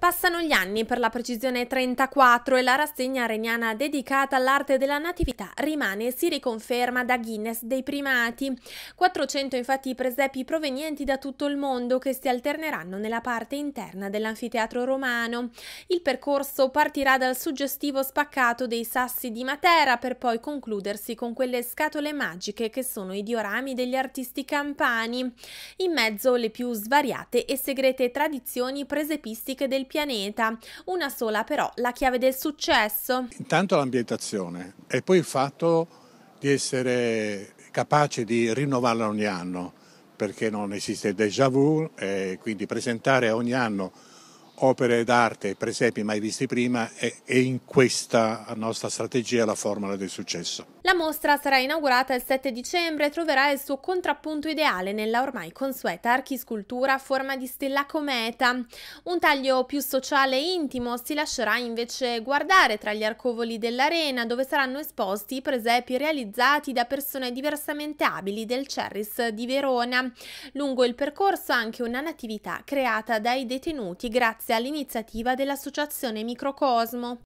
Passano gli anni, per la precisione 34, e la rassegna regnana dedicata all'arte della natività rimane e si riconferma da Guinness dei primati. 400 infatti i presepi provenienti da tutto il mondo che si alterneranno nella parte interna dell'anfiteatro romano. Il percorso partirà dal suggestivo spaccato dei sassi di Matera per poi concludersi con quelle scatole magiche che sono i diorami degli artisti campani. In mezzo le più svariate e segrete tradizioni presepistiche del pianeta. Una sola però, la chiave del successo. Intanto l'ambientazione e poi il fatto di essere capace di rinnovarla ogni anno perché non esiste déjà vu e quindi presentare ogni anno opere d'arte e presepi mai visti prima è, in questa nostra strategia la formula del successo. La mostra sarà inaugurata il 7 dicembre e troverà il suo contrappunto ideale nella ormai consueta archiscultura a forma di stella cometa. Un taglio più sociale e intimo si lascerà invece guardare tra gli arcovoli dell'arena dove saranno esposti i presepi realizzati da persone diversamente abili del Cerris di Verona. Lungo il percorso anche una natività creata dai detenuti grazie all'iniziativa dell'associazione Microcosmo.